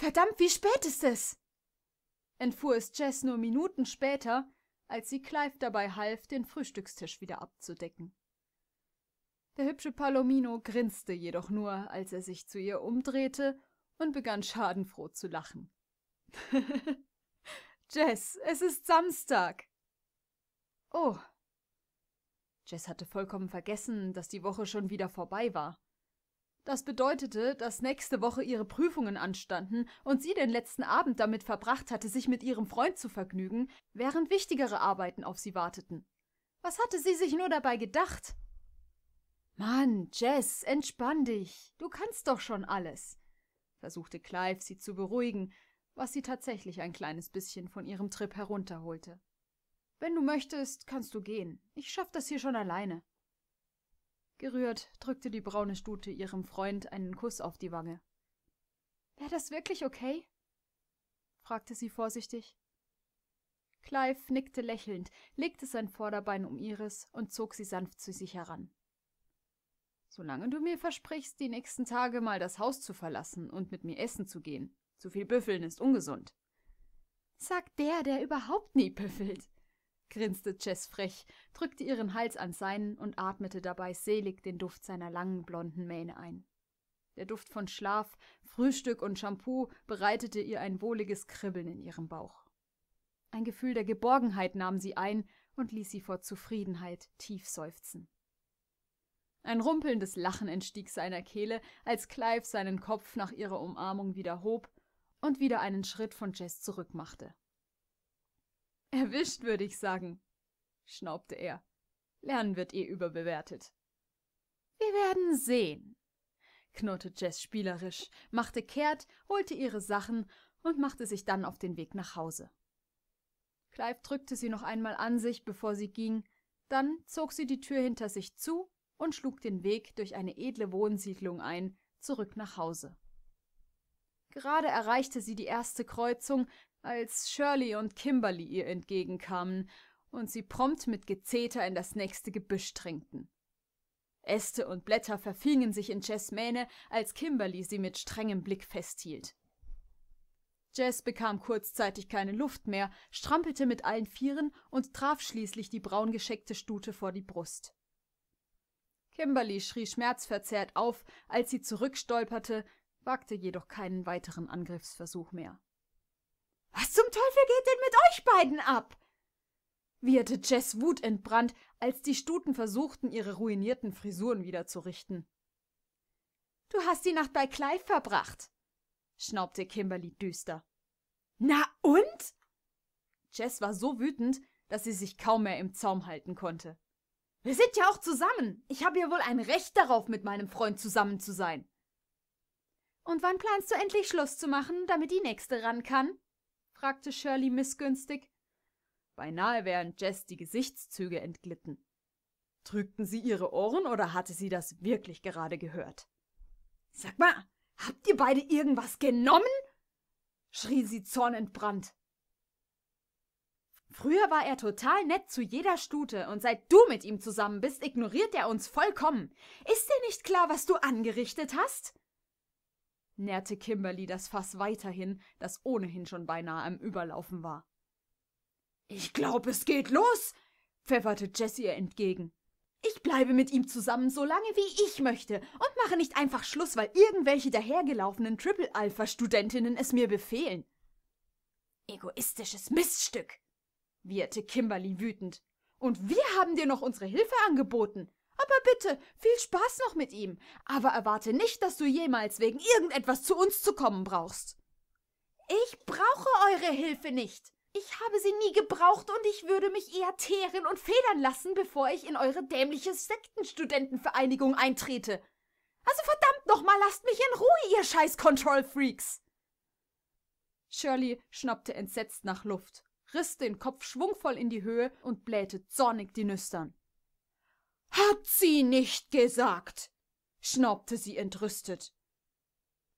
Verdammt, wie spät ist es? entfuhr es Jess nur Minuten später, als sie Clive dabei half, den Frühstückstisch wieder abzudecken. Der hübsche Palomino grinste jedoch nur, als er sich zu ihr umdrehte und begann schadenfroh zu lachen. Jess, es ist Samstag. Oh. Jess hatte vollkommen vergessen, dass die Woche schon wieder vorbei war. Das bedeutete, dass nächste Woche ihre Prüfungen anstanden und sie den letzten Abend damit verbracht hatte, sich mit ihrem Freund zu vergnügen, während wichtigere Arbeiten auf sie warteten. Was hatte sie sich nur dabei gedacht? Mann, Jess, entspann dich. Du kannst doch schon alles, versuchte Clive, sie zu beruhigen, was sie tatsächlich ein kleines bisschen von ihrem Trip herunterholte. Wenn du möchtest, kannst du gehen. Ich schaff das hier schon alleine gerührt drückte die braune stute ihrem freund einen Kuss auf die wange wär das wirklich okay fragte sie vorsichtig clive nickte lächelnd legte sein vorderbein um ihres und zog sie sanft zu sich heran solange du mir versprichst die nächsten tage mal das haus zu verlassen und mit mir essen zu gehen zu viel büffeln ist ungesund sagt der der überhaupt nie büffelt grinste Jess frech, drückte ihren Hals an seinen und atmete dabei selig den Duft seiner langen blonden Mähne ein. Der Duft von Schlaf, Frühstück und Shampoo bereitete ihr ein wohliges Kribbeln in ihrem Bauch. Ein Gefühl der Geborgenheit nahm sie ein und ließ sie vor Zufriedenheit tief seufzen. Ein rumpelndes Lachen entstieg seiner Kehle, als Clive seinen Kopf nach ihrer Umarmung wieder hob und wieder einen Schritt von Jess zurückmachte erwischt, würde ich sagen, schnaubte er. Lernen wird ihr eh überbewertet. Wir werden sehen, knurrte Jess spielerisch, machte kehrt, holte ihre Sachen und machte sich dann auf den Weg nach Hause. Clive drückte sie noch einmal an sich, bevor sie ging, dann zog sie die Tür hinter sich zu und schlug den Weg durch eine edle Wohnsiedlung ein, zurück nach Hause. Gerade erreichte sie die erste Kreuzung, als Shirley und Kimberly ihr entgegenkamen und sie prompt mit Gezeter in das nächste Gebüsch drängten. Äste und Blätter verfingen sich in Jess Mähne, als Kimberly sie mit strengem Blick festhielt. Jess bekam kurzzeitig keine Luft mehr, strampelte mit allen Vieren und traf schließlich die braungescheckte Stute vor die Brust. Kimberly schrie schmerzverzerrt auf, als sie zurückstolperte, wagte jedoch keinen weiteren Angriffsversuch mehr. Was zum Teufel geht denn mit euch beiden ab? wieherte Jess wutentbrannt, als die Stuten versuchten, ihre ruinierten Frisuren wiederzurichten. Du hast die Nacht bei Clive verbracht, schnaubte Kimberly düster. Na und? Jess war so wütend, dass sie sich kaum mehr im Zaum halten konnte. Wir sind ja auch zusammen. Ich habe ja wohl ein Recht darauf, mit meinem Freund zusammen zu sein. Und wann planst du endlich Schluss zu machen, damit die nächste ran kann? fragte Shirley missgünstig. Beinahe wären Jess die Gesichtszüge entglitten. Drückten sie ihre Ohren oder hatte sie das wirklich gerade gehört? Sag mal, habt ihr beide irgendwas genommen? schrie sie zornentbrannt. Früher war er total nett zu jeder Stute und seit du mit ihm zusammen bist, ignoriert er uns vollkommen. Ist dir nicht klar, was du angerichtet hast? nährte Kimberly das Fass weiterhin, das ohnehin schon beinahe am Überlaufen war. Ich glaube, es geht los, pfefferte Jessie ihr entgegen. Ich bleibe mit ihm zusammen so lange, wie ich möchte und mache nicht einfach Schluss, weil irgendwelche dahergelaufenen Triple-Alpha-Studentinnen es mir befehlen. Egoistisches Miststück, wieherte Kimberly wütend. Und wir haben dir noch unsere Hilfe angeboten. Aber bitte, viel Spaß noch mit ihm, aber erwarte nicht, dass du jemals wegen irgendetwas zu uns zu kommen brauchst. Ich brauche eure Hilfe nicht. Ich habe sie nie gebraucht und ich würde mich eher teeren und federn lassen, bevor ich in eure dämliche Sektenstudentenvereinigung eintrete. Also verdammt nochmal, lasst mich in Ruhe, ihr scheiß Control-Freaks! Shirley schnappte entsetzt nach Luft, riss den Kopf schwungvoll in die Höhe und blähte zornig die Nüstern. Hat sie nicht gesagt, schnaubte sie entrüstet.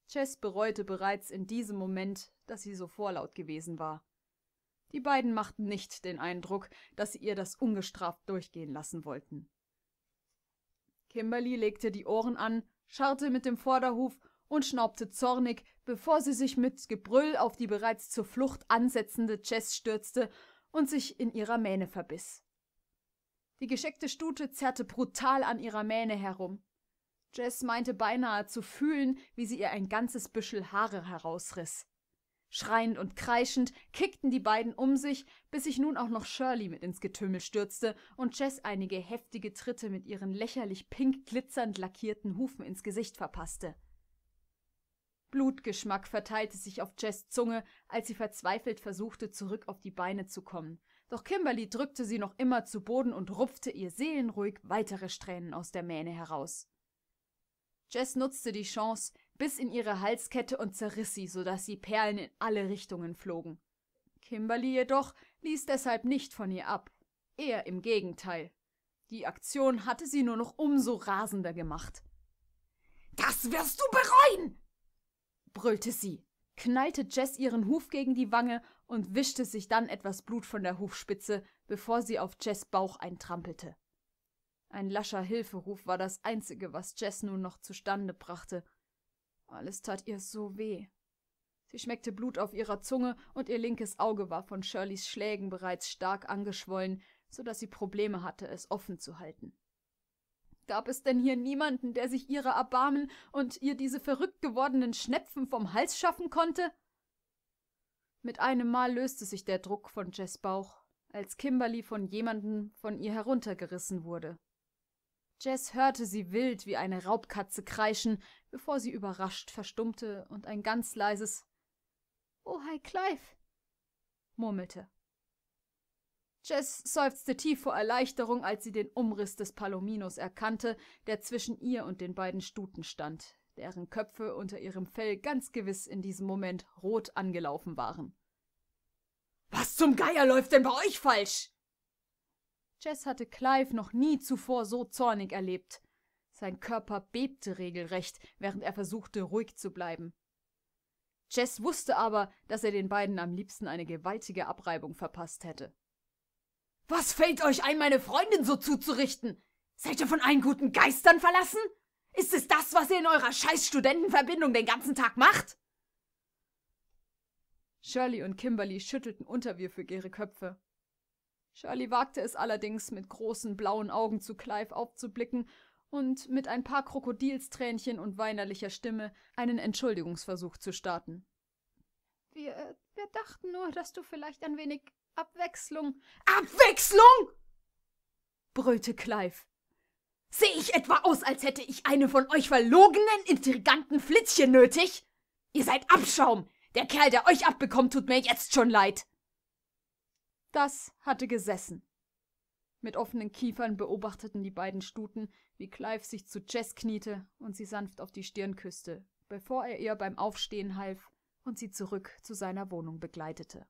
Jess bereute bereits in diesem Moment, dass sie so vorlaut gewesen war. Die beiden machten nicht den Eindruck, dass sie ihr das ungestraft durchgehen lassen wollten. Kimberly legte die Ohren an, scharrte mit dem Vorderhuf und schnaubte zornig, bevor sie sich mit Gebrüll auf die bereits zur Flucht ansetzende Jess stürzte und sich in ihrer Mähne verbiss die geschickte stute zerrte brutal an ihrer mähne herum Jess meinte beinahe zu fühlen wie sie ihr ein ganzes büschel haare herausriss. schreiend und kreischend kickten die beiden um sich bis sich nun auch noch shirley mit ins getümmel stürzte und Jess einige heftige tritte mit ihren lächerlich pink glitzernd lackierten hufen ins gesicht verpasste. blutgeschmack verteilte sich auf Jess zunge als sie verzweifelt versuchte zurück auf die beine zu kommen doch Kimberly drückte sie noch immer zu Boden und rupfte ihr seelenruhig weitere Strähnen aus der Mähne heraus. Jess nutzte die Chance bis in ihre Halskette und zerriss sie, so dass die Perlen in alle Richtungen flogen. Kimberly jedoch ließ deshalb nicht von ihr ab. Eher im Gegenteil. Die Aktion hatte sie nur noch umso rasender gemacht. Das wirst du bereuen! brüllte sie knallte Jess ihren Huf gegen die Wange und wischte sich dann etwas Blut von der Hufspitze, bevor sie auf Jess Bauch eintrampelte. Ein lascher Hilferuf war das Einzige, was Jess nun noch zustande brachte. Alles tat ihr so weh. Sie schmeckte Blut auf ihrer Zunge und ihr linkes Auge war von Shirleys Schlägen bereits stark angeschwollen, so dass sie Probleme hatte, es offen zu halten. Gab es denn hier niemanden, der sich ihrer erbarmen und ihr diese verrückt gewordenen Schnepfen vom Hals schaffen konnte? Mit einem Mal löste sich der Druck von Jess Bauch, als Kimberly von jemandem von ihr heruntergerissen wurde. Jess hörte sie wild wie eine Raubkatze kreischen, bevor sie überrascht verstummte und ein ganz leises Oh, hi, Clive! murmelte. Jess seufzte tief vor Erleichterung, als sie den Umriss des Palominos erkannte, der zwischen ihr und den beiden Stuten stand, deren Köpfe unter ihrem Fell ganz gewiss in diesem Moment rot angelaufen waren. Was zum Geier läuft denn bei euch falsch? Jess hatte Clive noch nie zuvor so zornig erlebt. Sein Körper bebte regelrecht, während er versuchte, ruhig zu bleiben. Jess wusste aber, dass er den beiden am liebsten eine gewaltige Abreibung verpasst hätte. Was fällt euch ein, meine Freundin so zuzurichten? Seid ihr von allen guten Geistern verlassen? Ist es das, was ihr in eurer scheiß Studentenverbindung den ganzen Tag macht? Shirley und Kimberly schüttelten unterwürfig ihre Köpfe. Shirley wagte es allerdings, mit großen blauen Augen zu Clive aufzublicken und mit ein paar Krokodilstränchen und weinerlicher Stimme einen Entschuldigungsversuch zu starten. Wir, äh, wir dachten nur, dass du vielleicht ein wenig Abwechslung. Abwechslung! brüllte Clive. Sehe ich etwa aus, als hätte ich eine von euch verlogenen, intriganten Flitzchen nötig? Ihr seid Abschaum! Der Kerl, der euch abbekommt, tut mir jetzt schon leid! Das hatte gesessen. Mit offenen Kiefern beobachteten die beiden Stuten, wie Clive sich zu Jess kniete und sie sanft auf die Stirn küsste, bevor er ihr beim Aufstehen half und sie zurück zu seiner Wohnung begleitete.